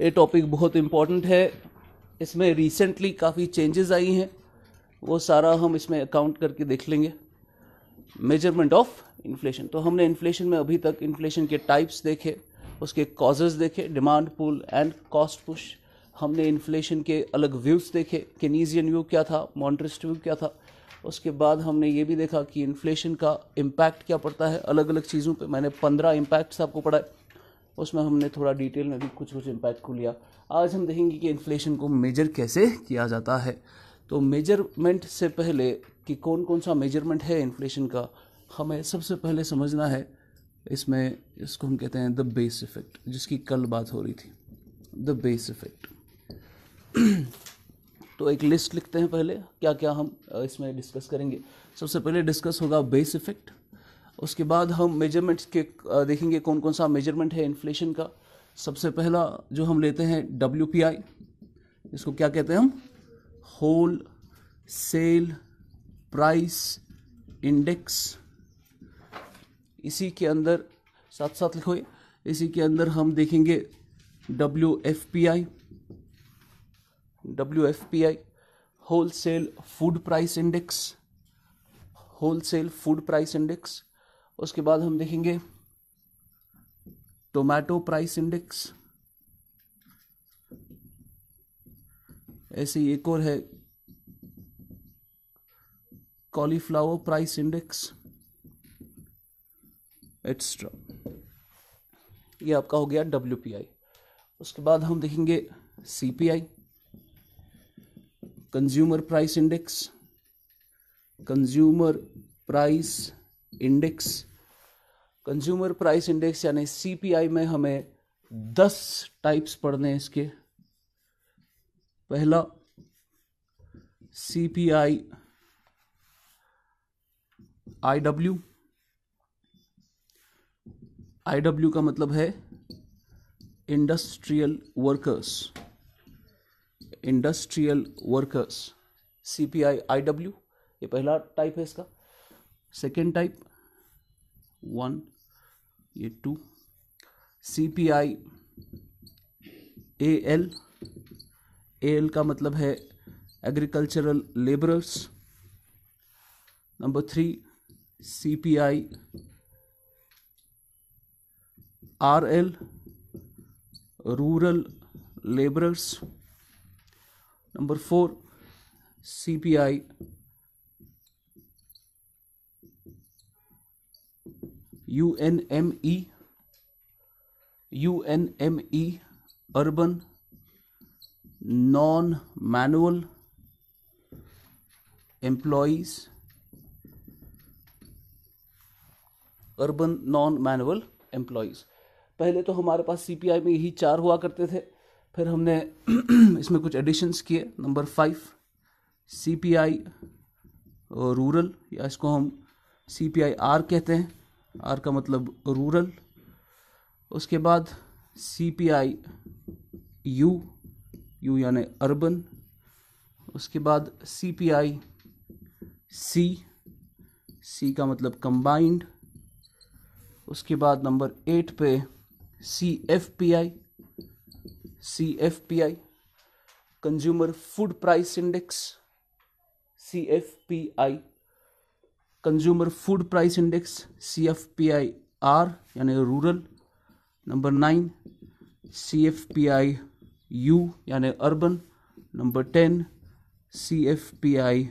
ये टॉपिक बहुत इम्पोर्टेंट है इसमें रिसेंटली काफ़ी चेंजेस आई हैं वो सारा हम इसमें अकाउंट करके देख लेंगे मेजरमेंट ऑफ इन्फ्लेशन तो हमने इन्फ्लेशन में अभी तक इन्फ्लेशन के टाइप्स देखे उसके कॉजेज देखे demand pull and cost push हमने इन्फ्लेशन के अलग व्यूज़ देखे केनीजियन व्यू क्या था मॉन्ट्रिस्ट व्यू क्या था उसके बाद हमने ये भी देखा कि इन्फ्लेशन का इम्पैक्ट क्या पड़ता है अलग अलग चीज़ों पे मैंने पंद्रह इम्पैक्ट्स आपको पढ़ाए उसमें हमने थोड़ा डिटेल में भी कुछ कुछ इम्पैक्ट को लिया आज हम देखेंगे कि इन्फ्लेशन को मेजर कैसे किया जाता है तो मेजरमेंट से पहले कि कौन कौन सा मेजरमेंट है इन्फ्लेशन का हमें सबसे पहले समझना है इसमें इसको हम कहते हैं द बेस इफेक्ट जिसकी कल बात हो रही थी द बेस इफेक्ट तो एक लिस्ट लिखते हैं पहले क्या क्या हम इसमें डिस्कस करेंगे सबसे पहले डिस्कस होगा बेस इफेक्ट उसके बाद हम मेजरमेंट्स के देखेंगे कौन कौन सा मेजरमेंट है इन्फ्लेशन का सबसे पहला जो हम लेते हैं डब्ल्यू पी आई इसको क्या कहते हैं हम होल सेल प्राइस इंडेक्स इसी के अंदर साथ साथ लिखो इसी के अंदर हम देखेंगे W F P I W F P I wholesale food price index wholesale food price index उसके बाद हम देखेंगे टोमेटो प्राइस इंडेक्स ऐसे एक और है कॉलीफ्लावर प्राइस इंडेक्स एक्स्ट्रा ये आपका हो गया डब्ल्यू उसके बाद हम देखेंगे C consumer price index consumer price index consumer price index यानी सीपीआई में हमें दस टाइप्स पढ़ने हैं इसके पहला सीपीआई आईडब्ल्यू आईडब्ल्यू का मतलब है industrial workers industrial workers CPI IW ये पहला टाइप है इसका सेकेंड टाइप वन ये two C P I A L A L का मतलब है agricultural labourers number three C P I R L rural labourers number four C P I U N M E U N M E urban non manual employees urban non manual employees पहले तो हमारे पास सी P आई में यही चार हुआ करते थे फिर हमने इसमें कुछ एडिशंस किए number five C P I rural या इसको हम सी पी आई आर कहते हैं आर का मतलब रूरल उसके बाद C P I U U यानि अर्बन उसके बाद सी पी आई सी सी का मतलब कंबाइंड उसके बाद नंबर एट पे C F P I C F P I consumer food price index C F P I consumer food price index C F P I R यानी rural number nine C F P I U यानी urban number ten C F P I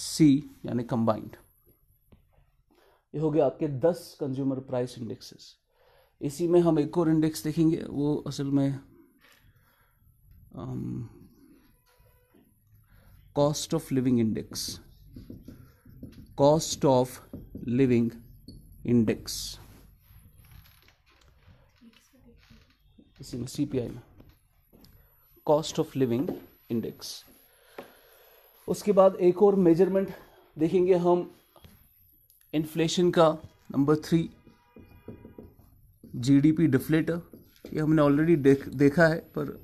C यानी combined ये हो गया आपके दस consumer price indexes इसी में हम एक और इंडेक्स देखेंगे वो असल में cost of living index cost of living index इसी में सीपीआई में कॉस्ट ऑफ लिविंग इंडेक्स उसके बाद एक और मेजरमेंट देखेंगे हम इन्फ्लेशन का नंबर थ्री जीडीपी डिफ्लेटर ये हमने ऑलरेडी देख देखा है पर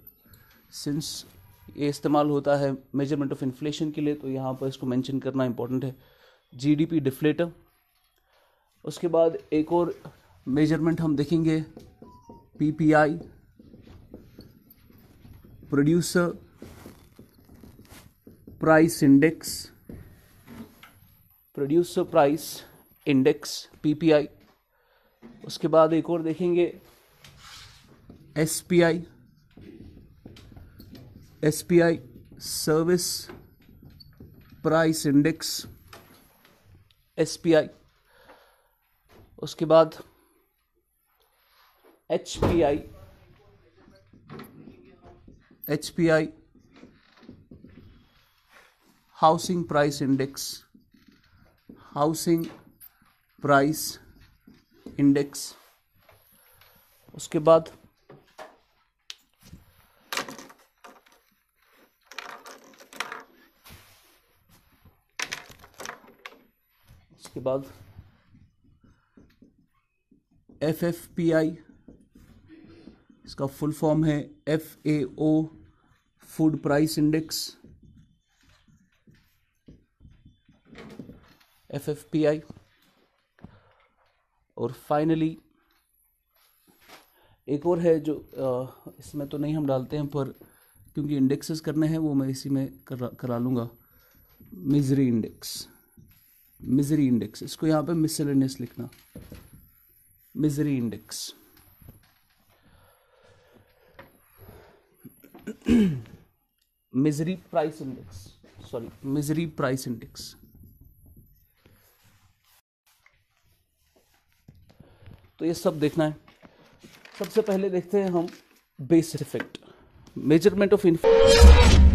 सिंस ये इस्तेमाल होता है मेजरमेंट ऑफ इन्फ्लेशन के लिए तो यहाँ पर इसको मेंशन करना इंपॉर्टेंट है जीडीपी डिफ्लेटर उसके बाद एक और मेजरमेंट हम देखेंगे PPI producer price index producer price index PPI उसके बाद एक और देखेंगे SPI SPI service price index S P I उसके बाद H P I H P I housing price index housing price index उसके बाद इसके बाद एफ एफ पी आई इसका फुल फॉर्म है F A O food price index F F P I और finally एक और है जो इसमें तो नहीं हम डालते हैं पर क्योंकि इंडेक्सेस करने हैं वो मैं इसी में करा करा लूँगा मिजरी इंडेक्स मिजरी इंडेक्स इसको यहां पे मिसलेनियस लिखना misery index misery price index sorry misery price index तो ये सब देखना है सबसे पहले देखते हैं हम base effect measurement of inflation